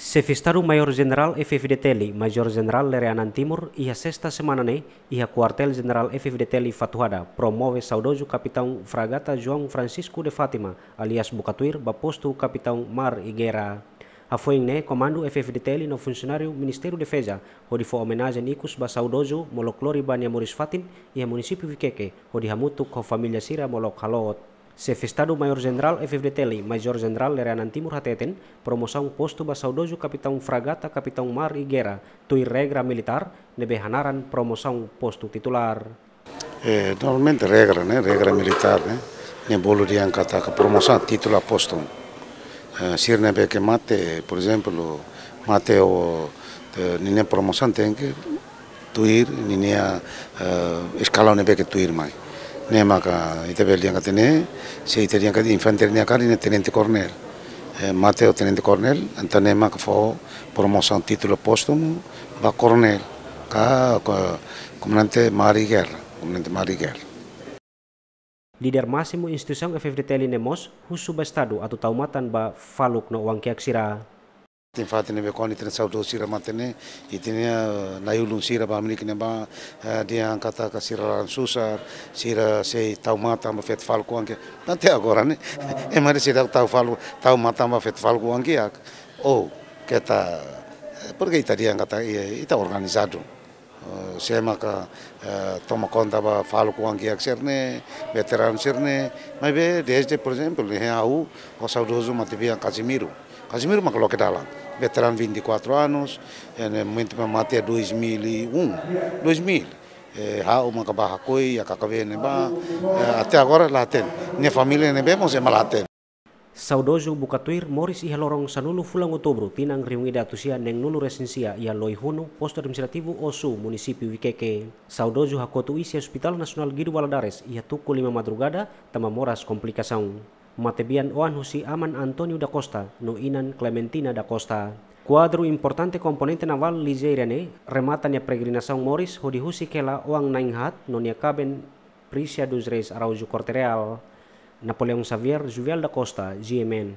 Sefistaru Mayor General FFD Teli, Major General Lereanan Timur, ia Sesta semana ne, ia Kuartel General FFD Teli Fatuada, promove saudoso capitão Fragata João Francisco de Fatima alias Bukatuir bapostu capitão Mar Igera. Afoing ne komando FFD Teli no funcionário Ministério de Feja, Hodi fo homenagem ikus ba saudoju Molok Lori Bania Moris Fatim Ia munisipi Vikeke Hodi hamutuk hamutu familia Sira Molok Halot. Sefestado Mayor General FFDTL, Major General Lerianan Timur Hateten, promoção posto basaudoso Capitão Fragata Capitão Mar Igera Guerra, tui regra militar, nebe hanaran promoção posto titular. Eh, normalmente regra, né? Regra militar, né? Ne bolo di angkata ke promoção título a posto. É, eh, sir nebe que mate, por exemplo, mate o nine promoção tem tuir, nine uh, eh, escalão nebe que tuir mai. ನೇಮಕ ಇತಬೆಲಿಯಂಕತಿನಿ ಶೈತರಿಯಂಕತಿ ಇನ್ಫಂಟರಿಯಂಕತಿ ಇನ ಟೆನೆಂಟ್ cornel Mateo Tenente cornel anta nema ka fo promosan titulo postum ba cornel ka comandante Mari Guerra, comandante Mari Guerra. Líder institusi instituição FFDT Linemos, Husubestado atau Taumatan ba Faluk no Wangkiaksira. Tem fato nebe koni tem saudo sira matene na eh, naiulun sira ba amni kine ba eh, dia angkata ka sira susar sira sei tau mata ma fet falco anche tante agora né é e mari sira tau falco tau mata ma fet falco anche ak oh keta eh, porque itaria angkata está organizado सेमाका eh, tomakondaba faluk wangiak serne veteran serne mabe desde por exemplo he au saudoso matibia Casimiro Casimiro mak lokedala veteran 24 anos en momento me mate 2001 2000 eh hau mak bahakoi ya kakabene ba até agora laten minha família nem bem mas malaten Saudoso bukatuir Moris iha lorong sanulu fulang otobro tinang datu tusia neng nulu resensia ia loi hunu posto administrativo osu munisipi wikeke. Saudojo hakotu isi Hospital Nasional gidu waladares ia tuku lima madrugada moras complicação. Matebian oan husi aman Antonio da Costa no inan Clementina da Costa. Kuadru importante komponente naval ligeirane rematanya ia Morris Moris hodi husi kela oang nainghat no nia kaben Prisia dos Araujo Corte Real. Napoleon Xavier, Juvel da Costa, GMN.